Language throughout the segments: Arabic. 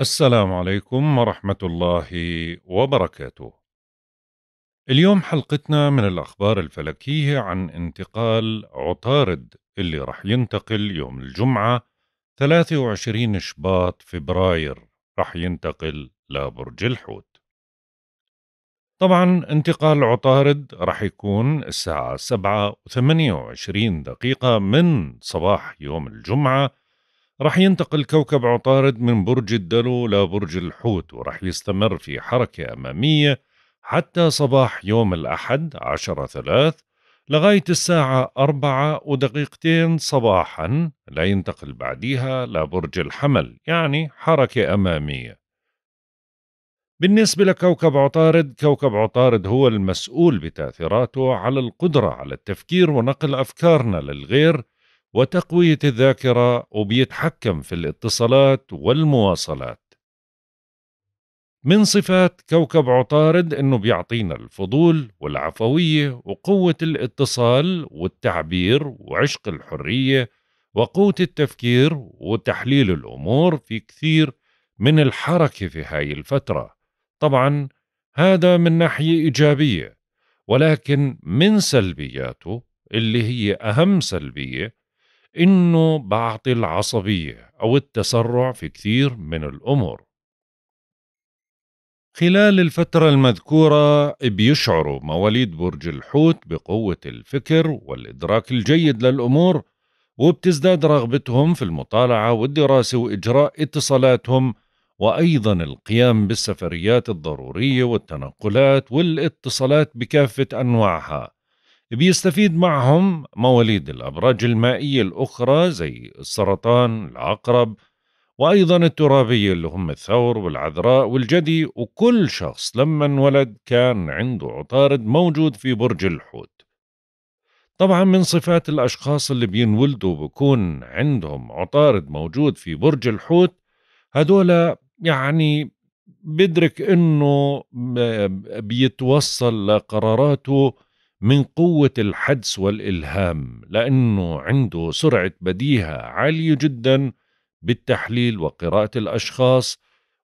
السلام عليكم ورحمة الله وبركاته. اليوم حلقتنا من الأخبار الفلكية عن انتقال عطارد اللي رح ينتقل يوم الجمعة 23 شباط فبراير رح ينتقل لبرج الحوت. طبعا انتقال عطارد رح يكون الساعة 7 و28 دقيقة من صباح يوم الجمعة رح ينتقل كوكب عطارد من برج الدلو لبرج الحوت ورح يستمر في حركة أمامية حتى صباح يوم الأحد عشرة ثلاث لغاية الساعة أربعة ودقيقتين صباحا لا ينتقل بعديها لبرج الحمل يعني حركة أمامية بالنسبة لكوكب عطارد كوكب عطارد هو المسؤول بتأثيراته على القدرة على التفكير ونقل أفكارنا للغير وتقوية الذاكرة وبيتحكم في الاتصالات والمواصلات من صفات كوكب عطارد انه بيعطينا الفضول والعفوية وقوة الاتصال والتعبير وعشق الحرية وقوة التفكير وتحليل الأمور في كثير من الحركة في هاي الفترة طبعا هذا من ناحية إيجابية ولكن من سلبياته اللي هي أهم سلبية إنه بعطي العصبية أو التسرع في كثير من الأمور خلال الفترة المذكورة بيشعروا مواليد برج الحوت بقوة الفكر والإدراك الجيد للأمور وبتزداد رغبتهم في المطالعة والدراسة وإجراء اتصالاتهم وأيضا القيام بالسفريات الضرورية والتنقلات والاتصالات بكافة أنواعها بيستفيد معهم مواليد الأبراج المائية الأخرى زي السرطان العقرب وأيضا الترابية اللي هم الثور والعذراء والجدي وكل شخص لما انولد كان عنده عطارد موجود في برج الحوت طبعا من صفات الأشخاص اللي بينولدوا بكون عندهم عطارد موجود في برج الحوت هدول يعني بدرك انه بيتوصل لقراراته من قوة الحدس والإلهام لأنه عنده سرعة بديهة عالية جدا بالتحليل وقراءة الأشخاص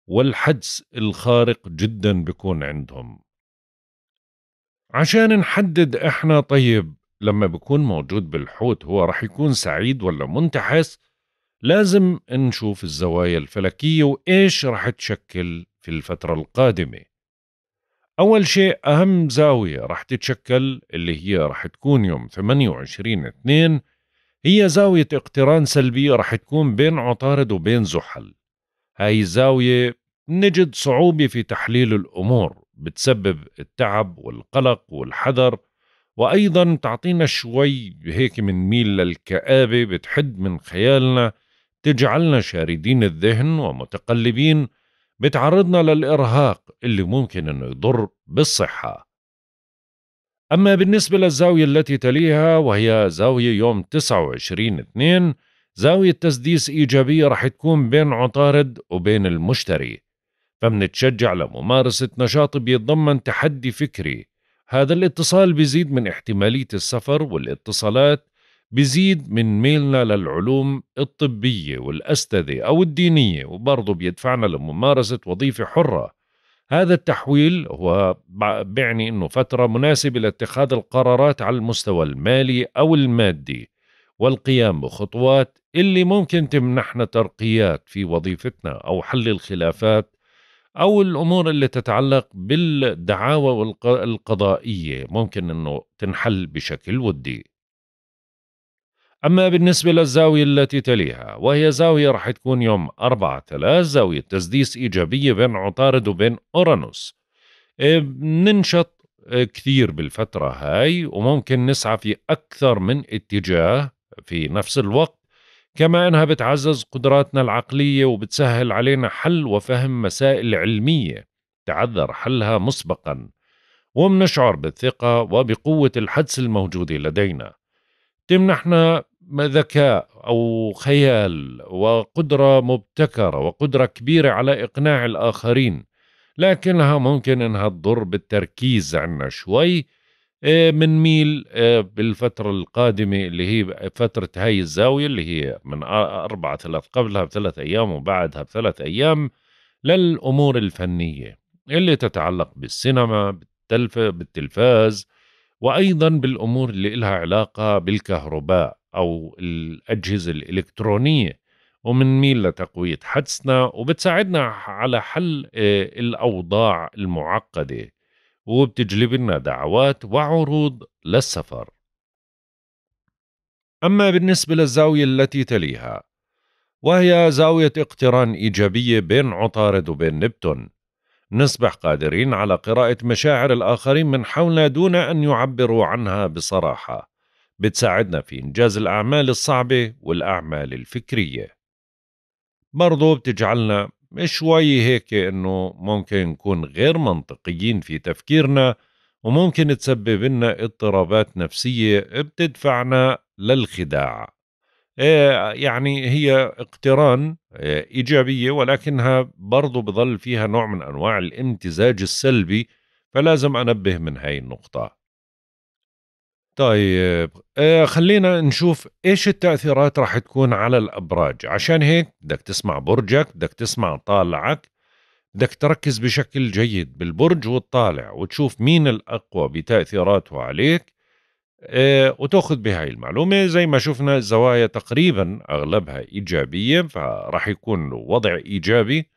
والحدس الخارق جدا بكون عندهم عشان نحدد إحنا طيب لما بكون موجود بالحوت هو رح يكون سعيد ولا منتحس لازم نشوف الزوايا الفلكية وإيش رح تشكل في الفترة القادمة أول شيء أهم زاوية رح تتشكل اللي هي رح تكون يوم 28 اثنين هي زاوية اقتران سلبية رح تكون بين عطارد وبين زحل هاي الزاوية نجد صعوبة في تحليل الأمور بتسبب التعب والقلق والحذر وأيضا تعطينا شوي هيك من ميل للكآبة بتحد من خيالنا تجعلنا شاردين الذهن ومتقلبين بتعرضنا للإرهاق اللي ممكن أنه يضر بالصحة أما بالنسبة للزاوية التي تليها وهي زاوية يوم 29 2 زاوية تسديس إيجابية رح تكون بين عطارد وبين المشتري فمنتشجع لممارسة نشاط بيتضمن تحدي فكري هذا الاتصال بيزيد من احتمالية السفر والاتصالات بزيد من ميلنا للعلوم الطبية والأستاذة أو الدينية وبرضه بيدفعنا لممارسة وظيفة حرة هذا التحويل هو بيعني أنه فترة مناسبة لاتخاذ القرارات على المستوى المالي أو المادي والقيام بخطوات اللي ممكن تمنحنا ترقيات في وظيفتنا أو حل الخلافات أو الأمور اللي تتعلق بالدعاوى القضائية ممكن أنه تنحل بشكل ودي أما بالنسبة للزاوية التي تليها وهي زاوية رح تكون يوم أربعة ثلاث زاوية تسديس إيجابية بين عطارد وبين أورانوس إيه، بننشط إيه، كثير بالفترة هاي وممكن نسعى في أكثر من اتجاه في نفس الوقت كما أنها بتعزز قدراتنا العقلية وبتسهل علينا حل وفهم مسائل علمية تعذر حلها مسبقا ومنشعر بالثقة وبقوة الحدس الموجودة لدينا تمنحنا ذكاء او خيال وقدره مبتكره وقدره كبيره على اقناع الاخرين لكنها ممكن انها تضر بالتركيز عنا شوي آه، من ميل آه، بالفترة القادمة اللي هي فترة هاي الزاوية اللي هي من أربعة ثلاث قبلها بثلاث أيام وبعدها بثلاث أيام للأمور الفنية اللي تتعلق بالسينما بالتلف بالتلفاز وأيضا بالأمور اللي إلها علاقة بالكهرباء أو الأجهزة الإلكترونية ميل لتقوية حدسنا وبتساعدنا على حل آه، الأوضاع المعقدة وبتجلب لنا دعوات وعروض للسفر أما بالنسبة للزاوية التي تليها وهي زاوية اقتران إيجابية بين عطارد وبين نبتون نصبح قادرين على قراءة مشاعر الآخرين من حولنا دون أن يعبروا عنها بصراحة بتساعدنا في إنجاز الأعمال الصعبة والأعمال الفكرية برضو بتجعلنا شوي هيك إنه ممكن نكون غير منطقيين في تفكيرنا وممكن تسبب لنا اضطرابات نفسية بتدفعنا للخداع آه، يعني هي اقتران آه، إيجابية ولكنها برضو بظل فيها نوع من أنواع الامتزاج السلبي فلازم أنبه من هاي النقطة طيب آه، خلينا نشوف ايش التاثيرات راح تكون على الابراج عشان هيك بدك تسمع برجك بدك تسمع طالعك بدك تركز بشكل جيد بالبرج والطالع وتشوف مين الاقوى بتاثيراته عليك آه، وتاخذ بهاي المعلومه زي ما شفنا الزوايا تقريبا اغلبها ايجابيه فراح يكون وضع ايجابي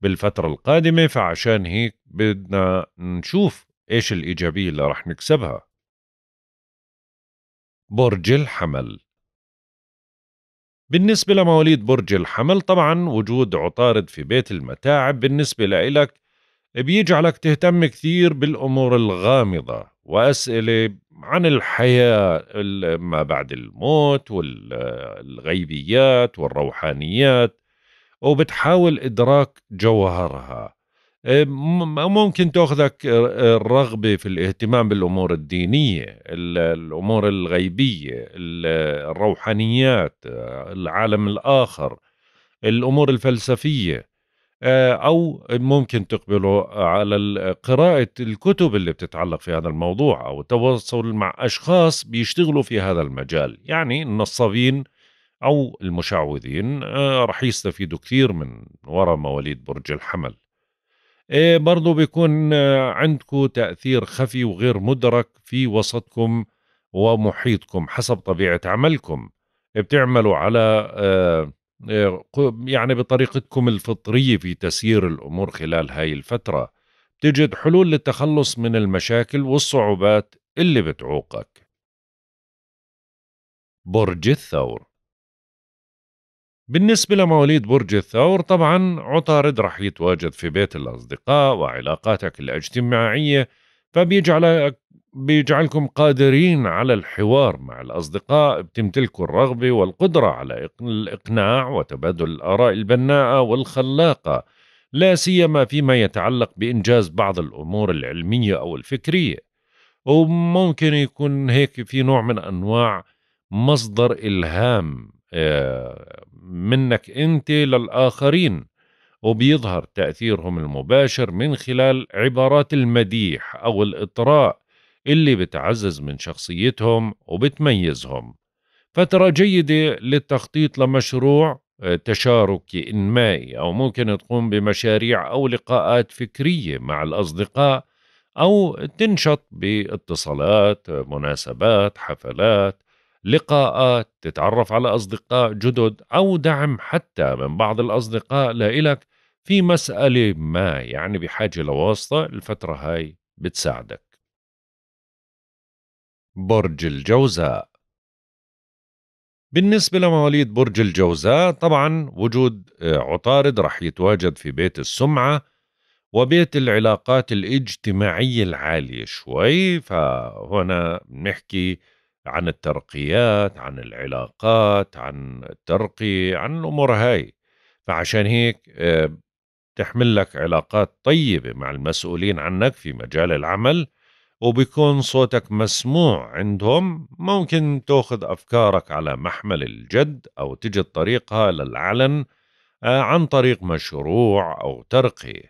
بالفتره القادمه فعشان هيك بدنا نشوف ايش الايجابيه اللي راح نكسبها برج الحمل بالنسبة لمواليد برج الحمل طبعا وجود عطارد في بيت المتاعب بالنسبة لإلك بيجعلك تهتم كثير بالأمور الغامضة وأسئلة عن الحياة ما بعد الموت والغيبيات والروحانيات وبتحاول إدراك جوهرها إيه، ممكن تاخذك الرغبه في الاهتمام بالامور الدينيه الامور الغيبيه الروحانيات العالم الاخر الامور الفلسفيه آه، او ممكن تقبله على قراءه الكتب اللي بتتعلق في هذا الموضوع او التواصل مع اشخاص بيشتغلوا في هذا المجال يعني النصابين او المشعوذين آه، رح يستفيدوا كثير من وراء مواليد برج الحمل إيه، برضو بيكون آه، عندكم تأثير خفي وغير مدرك في وسطكم ومحيطكم حسب طبيعة عملكم بتعملوا على آه، آه، يعني بطريقتكم الفطرية في تسيير الأمور خلال هاي الفترة بتجد حلول للتخلص من المشاكل والصعوبات اللي بتعوقك برج الثور بالنسبة لمواليد برج الثور طبعا عطارد رح يتواجد في بيت الأصدقاء وعلاقاتك الاجتماعية فبيجعلك بيجعلكم قادرين على الحوار مع الأصدقاء بتمتلكوا الرغبة والقدرة على الإقناع وتبادل الآراء البناءة والخلاقة لا سيما فيما يتعلق بإنجاز بعض الأمور العلمية أو الفكرية وممكن يكون هيك في نوع من أنواع مصدر إلهام آه، منك انت للاخرين وبيظهر تاثيرهم المباشر من خلال عبارات المديح او الاطراء اللي بتعزز من شخصيتهم وبتميزهم فتره جيده للتخطيط لمشروع آه، تشاركي انمائي او ممكن تقوم بمشاريع او لقاءات فكريه مع الاصدقاء او تنشط باتصالات مناسبات حفلات لقاءات تتعرف على أصدقاء جدد أو دعم حتى من بعض الأصدقاء لإلك في مسألة ما يعني بحاجة لواسطة الفترة هاي بتساعدك برج الجوزاء بالنسبة لمواليد برج الجوزاء طبعا وجود آه، عطارد رح يتواجد في بيت السمعة وبيت العلاقات الاجتماعية العالية شوي فهنا بنحكي عن الترقيات عن العلاقات عن الترقية عن الأمور هاي فعشان هيك آه، تحمل لك علاقات طيبة مع المسؤولين عنك في مجال العمل وبيكون صوتك مسموع عندهم ممكن تاخذ أفكارك على محمل الجد أو تجد طريقها للعلن آه، عن طريق مشروع أو ترقي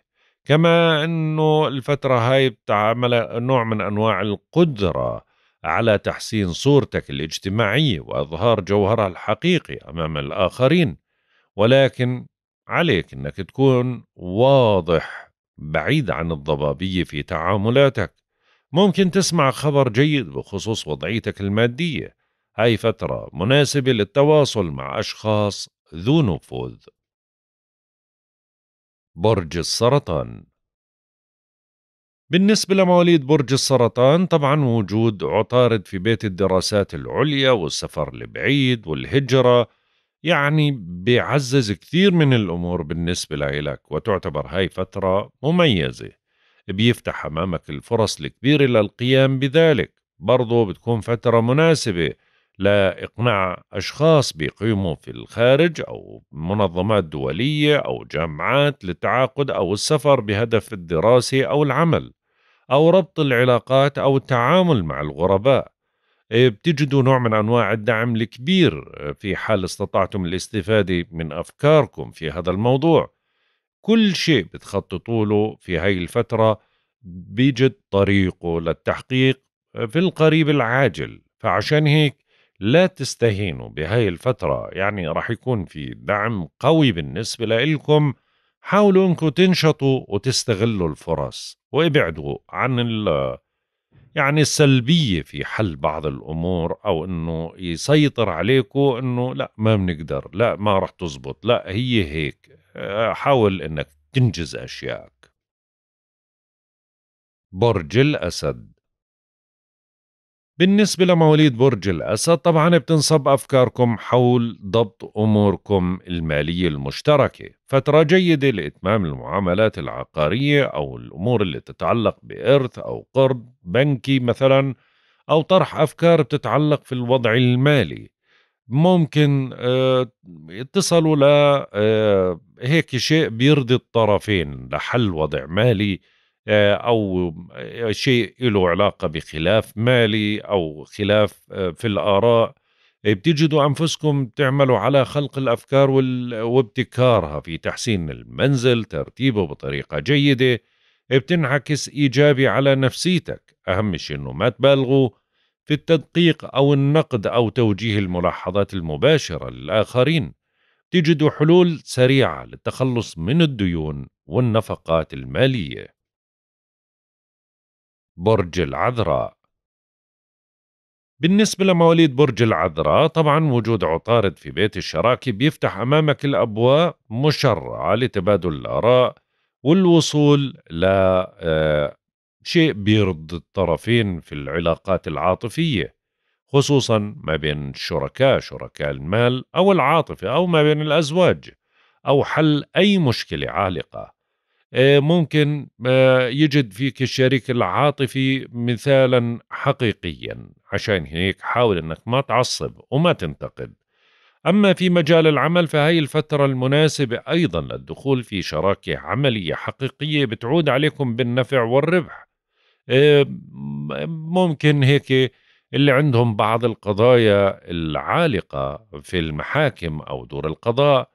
كما أنه الفترة هاي بتعمل نوع من أنواع القدرة على تحسين صورتك الاجتماعيه واظهار جوهرها الحقيقي امام الاخرين ولكن عليك انك تكون واضح بعيد عن الضبابيه في تعاملاتك ممكن تسمع خبر جيد بخصوص وضعيتك الماديه هاي فتره مناسبه للتواصل مع اشخاص ذو نفوذ برج السرطان بالنسبة لمواليد برج السرطان طبعا وجود عطارد في بيت الدراسات العليا والسفر البعيد والهجرة يعني بيعزز كثير من الأمور بالنسبة لإلك وتعتبر هاي فترة مميزة بيفتح أمامك الفرص الكبيرة للقيام بذلك برضو بتكون فترة مناسبة لاقناع أشخاص بيقيموا في الخارج أو منظمات دولية أو جامعات للتعاقد أو السفر بهدف الدراسة أو العمل أو ربط العلاقات أو التعامل مع الغرباء إيه، بتجدوا نوع من أنواع الدعم الكبير آه، في حال استطعتم الاستفادة من أفكاركم في هذا الموضوع كل شيء بتخططوا له في هاي الفترة بيجد طريقه للتحقيق آه، في القريب العاجل فعشان هيك لا تستهينوا بهاي الفترة يعني راح يكون في دعم قوي بالنسبة لإلكم حاولوا انكم تنشطوا وتستغلوا الفرص وابعدوا عن ال يعني السلبية في حل بعض الأمور أو أنه يسيطر عليكم أنه لا ما بنقدر لا ما رح تزبط لا هي هيك آه، حاول أنك تنجز أشيائك برج الأسد بالنسبة لمواليد برج الأسد طبعا بتنصب أفكاركم حول ضبط أموركم المالية المشتركة فترة جيدة لإتمام المعاملات العقارية أو الأمور اللي تتعلق بإرث أو قرض بنكي مثلا أو طرح أفكار بتتعلق في الوضع المالي ممكن يتصلوا آه، ل آه، هيك شيء بيرضي الطرفين لحل وضع مالي آه، او آه، شيء له علاقه بخلاف مالي او خلاف آه، في الاراء بتجدوا انفسكم تعملوا على خلق الافكار وابتكارها في تحسين المنزل ترتيبه بطريقه جيده بتنعكس ايجابي على نفسيتك اهم شيء انه ما تبالغوا في التدقيق او النقد او توجيه الملاحظات المباشره للاخرين تجدوا حلول سريعه للتخلص من الديون والنفقات الماليه برج العذراء بالنسبة لمواليد برج العذراء طبعا وجود عطارد في بيت الشراكة بيفتح أمامك الأبواب مشرعة لتبادل الآراء والوصول ل آه، شيء بيرضي الطرفين في العلاقات العاطفية خصوصا ما بين الشركاء شركاء المال أو العاطفة أو ما بين الأزواج أو حل أي مشكلة عالقة آه، ممكن آه، يجد فيك الشريك العاطفي مثالا حقيقيا عشان هيك حاول انك ما تعصب وما تنتقد اما في مجال العمل فهي الفتره المناسبه ايضا للدخول في شراكه عمليه حقيقيه بتعود عليكم بالنفع والربح آه، ممكن هيك اللي عندهم بعض القضايا العالقه في المحاكم او دور القضاء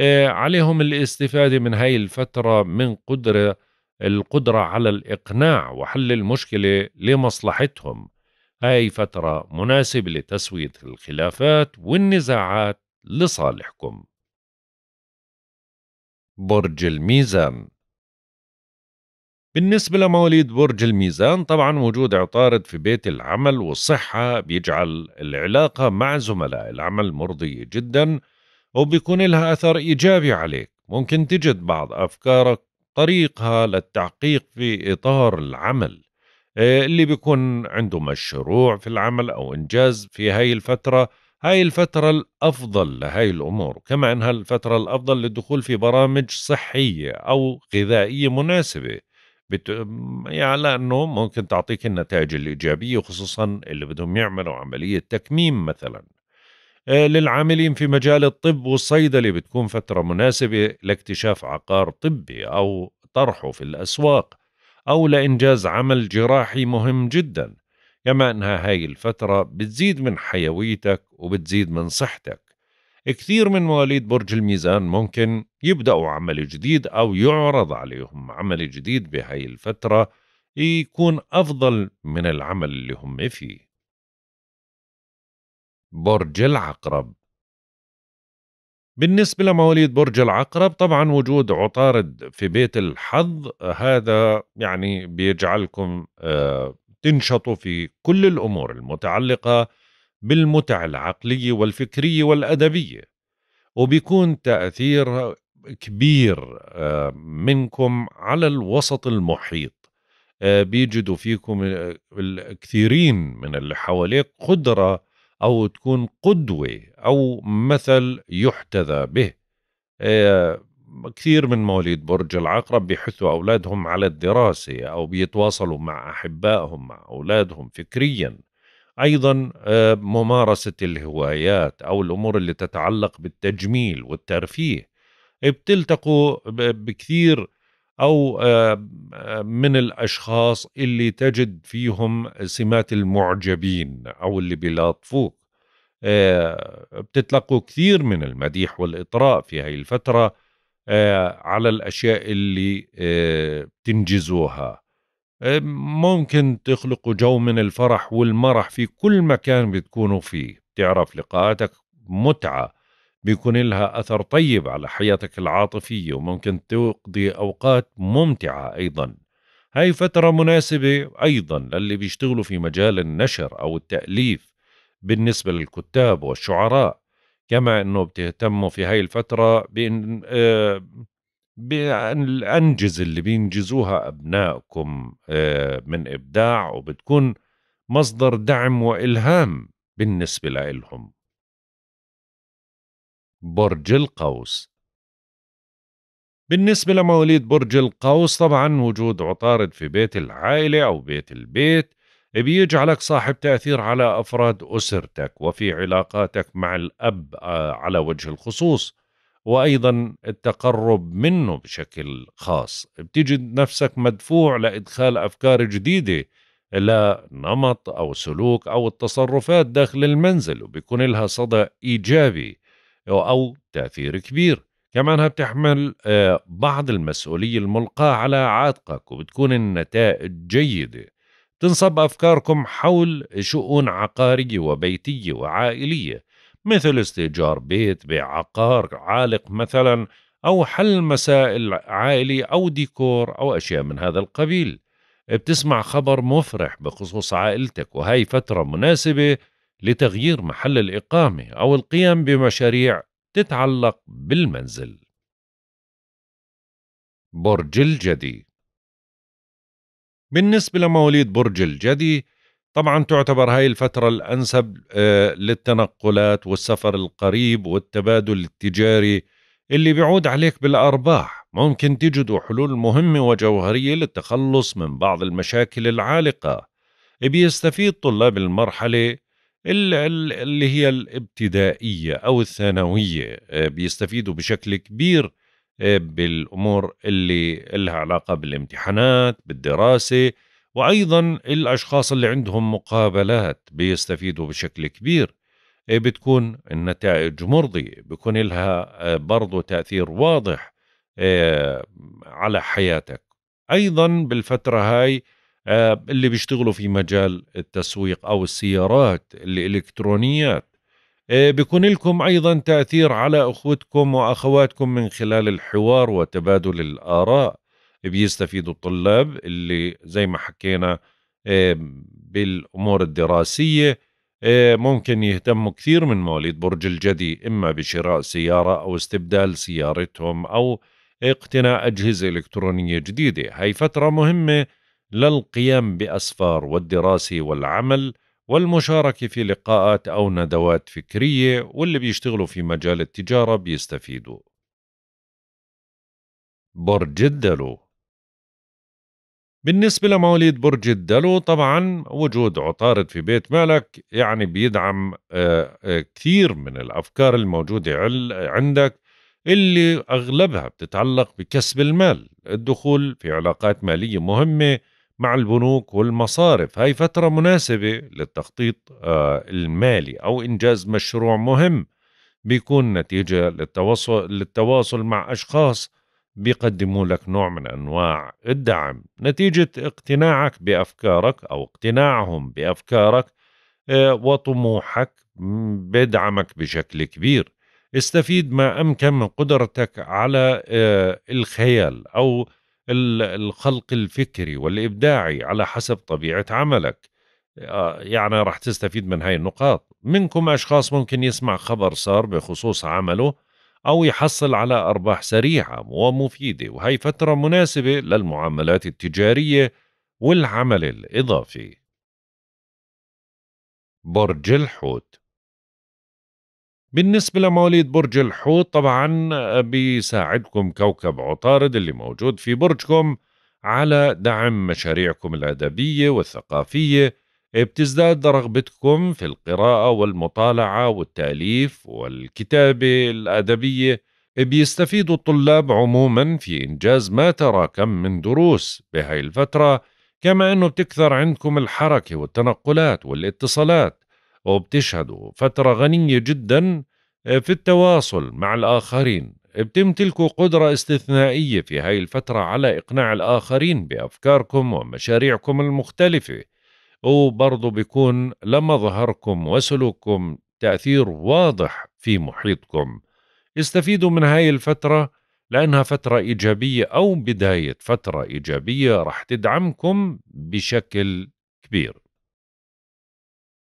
آه، عليهم الاستفادة من هاي الفترة من قدرة القدرة على الإقناع وحل المشكلة لمصلحتهم هاي فترة مناسبة لتسوية الخلافات والنزاعات لصالحكم برج الميزان بالنسبة لمواليد برج الميزان طبعا وجود عطارد في بيت العمل والصحة بيجعل العلاقة مع زملاء العمل مرضية جداً وبيكون لها أثر إيجابي عليك ممكن تجد بعض أفكارك طريقها للتحقيق في إطار العمل آه، اللي بيكون عنده مشروع في العمل أو إنجاز في هاي الفترة هاي الفترة الأفضل لهاي الأمور كما أنها الفترة الأفضل للدخول في برامج صحية أو غذائية مناسبة بت... يعني لأنه ممكن تعطيك النتائج الإيجابية خصوصا اللي بدهم يعملوا عملية تكميم مثلاً آه، للعاملين في مجال الطب والصيدلة بتكون فترة مناسبة لاكتشاف عقار طبي أو طرحه في الأسواق أو لإنجاز عمل جراحي مهم جدا كما أنها هاي الفترة بتزيد من حيويتك وبتزيد من صحتك كثير من مواليد برج الميزان ممكن يبدأوا عمل جديد أو يعرض عليهم عمل جديد بهاي الفترة يكون أفضل من العمل اللي هم فيه برج العقرب بالنسبة لمواليد برج العقرب طبعا وجود عطارد في بيت الحظ هذا يعني بيجعلكم آه، تنشطوا في كل الأمور المتعلقة بالمتع العقلية والفكرية والأدبية وبيكون تأثير كبير آه، منكم على الوسط المحيط آه، بيجدوا فيكم الكثيرين من اللي حواليك قدرة أو تكون قدوة أو مثل يحتذى به آه، كثير من مواليد برج العقرب بيحثوا أولادهم على الدراسة أو بيتواصلوا مع أحبائهم مع أولادهم فكريا أيضا آه، ممارسة الهوايات أو الأمور اللي تتعلق بالتجميل والترفيه بتلتقوا بكثير او آه، من الاشخاص اللي تجد فيهم سمات المعجبين او اللي بيلاطفوك آه، بتتلقوا كثير من المديح والاطراء في هاي الفتره آه، على الاشياء اللي بتنجزوها ممكن تخلقوا جو من الفرح والمرح في كل مكان بتكونوا فيه بتعرف لقاءاتك متعه بيكون لها أثر طيب على حياتك العاطفية وممكن تقضي أوقات ممتعة أيضا هاي فترة مناسبة أيضا للي بيشتغلوا في مجال النشر أو التأليف بالنسبة للكتاب والشعراء كما أنه بتهتموا في هاي الفترة بأن آه بالأنجز اللي بينجزوها أبنائكم آه، من إبداع وبتكون مصدر دعم وإلهام بالنسبة لهم برج القوس بالنسبة لمواليد برج القوس طبعا وجود عطارد في بيت العائلة أو بيت البيت بيجعلك صاحب تأثير على أفراد أسرتك وفي علاقاتك مع الأب آه، على وجه الخصوص وأيضا التقرب منه بشكل خاص بتجد نفسك مدفوع لإدخال أفكار جديدة لنمط أو سلوك أو التصرفات داخل المنزل وبيكون لها صدى إيجابي أو تأثير كبير كمان بتحمل آه، بعض المسؤولية الملقاة على عاتقك وبتكون النتائج جيدة تنصب أفكاركم حول شؤون عقارية وبيتية وعائلية مثل استئجار بيت بعقار عالق مثلا أو حل مسائل عائلي أو ديكور أو أشياء من هذا القبيل بتسمع خبر مفرح بخصوص عائلتك وهي فترة مناسبة لتغيير محل الإقامة أو القيام بمشاريع تتعلق بالمنزل. برج الجدي بالنسبة لمواليد برج الجدي طبعا تعتبر هاي الفترة الأنسب آه، للتنقلات والسفر القريب والتبادل التجاري اللي بيعود عليك بالأرباح ممكن تجدوا حلول مهمة وجوهرية للتخلص من بعض المشاكل العالقة بيستفيد طلاب المرحلة اللي هي الابتدائية أو الثانوية آه، بيستفيدوا بشكل كبير آه، بالأمور اللي لها علاقة بالامتحانات بالدراسة وأيضا الأشخاص اللي عندهم مقابلات بيستفيدوا بشكل كبير آه، بتكون النتائج مرضية بيكون لها برضو تأثير واضح على حياتك أيضا بالفترة هاي آه، اللي بيشتغلوا في مجال التسويق او السيارات الالكترونيات آه، بيكون لكم ايضا تاثير على اخوتكم واخواتكم من خلال الحوار وتبادل الاراء بيستفيدوا الطلاب اللي زي ما حكينا آه، بالامور الدراسيه ممكن يهتموا كثير من مواليد برج الجدي اما بشراء سياره او استبدال سيارتهم او اقتناء اجهزه الكترونيه جديده هاي فتره مهمه للقيام بأسفار والدراسة والعمل والمشاركة في لقاءات أو ندوات فكرية واللي بيشتغلوا في مجال التجارة بيستفيدوا برج الدلو بالنسبة لمواليد برج الدلو طبعا وجود عطارد في بيت مالك يعني بيدعم آه، آه، كثير من الأفكار الموجودة عندك اللي أغلبها بتتعلق بكسب المال الدخول في علاقات مالية مهمة مع البنوك والمصارف هاي فترة مناسبة للتخطيط آه، المالي أو إنجاز مشروع مهم بيكون نتيجة للتواصل, للتواصل مع أشخاص بيقدموا لك نوع من أنواع الدعم نتيجة اقتناعك بأفكارك أو اقتناعهم بأفكارك آه، وطموحك بدعمك بشكل كبير استفيد ما أمكن من قدرتك على آه، الخيال أو الخلق الفكري والإبداعي على حسب طبيعة عملك آه، يعني راح تستفيد من هاي النقاط منكم أشخاص ممكن يسمع خبر صار بخصوص عمله أو يحصل على أرباح سريعة ومفيدة وهي فترة مناسبة للمعاملات التجارية والعمل الإضافي برج الحوت بالنسبة لمواليد برج الحوت طبعا آه، بيساعدكم كوكب عطارد اللي موجود في برجكم على دعم مشاريعكم الأدبية والثقافية بتزداد رغبتكم في القراءة والمطالعة والتأليف والكتابة الأدبية بيستفيدوا الطلاب عموما في إنجاز ما تراكم من دروس بهاي الفترة كما أنه بتكثر عندكم الحركة والتنقلات والاتصالات وبتشهدوا فترة غنية جدا آه، في التواصل مع الآخرين بتمتلكوا قدرة استثنائية في هاي الفترة على إقناع الآخرين بأفكاركم ومشاريعكم المختلفة وبرضو بيكون لمظهركم وسلوككم تأثير واضح في محيطكم استفيدوا من هاي الفترة لأنها فترة إيجابية أو بداية فترة إيجابية رح تدعمكم بشكل كبير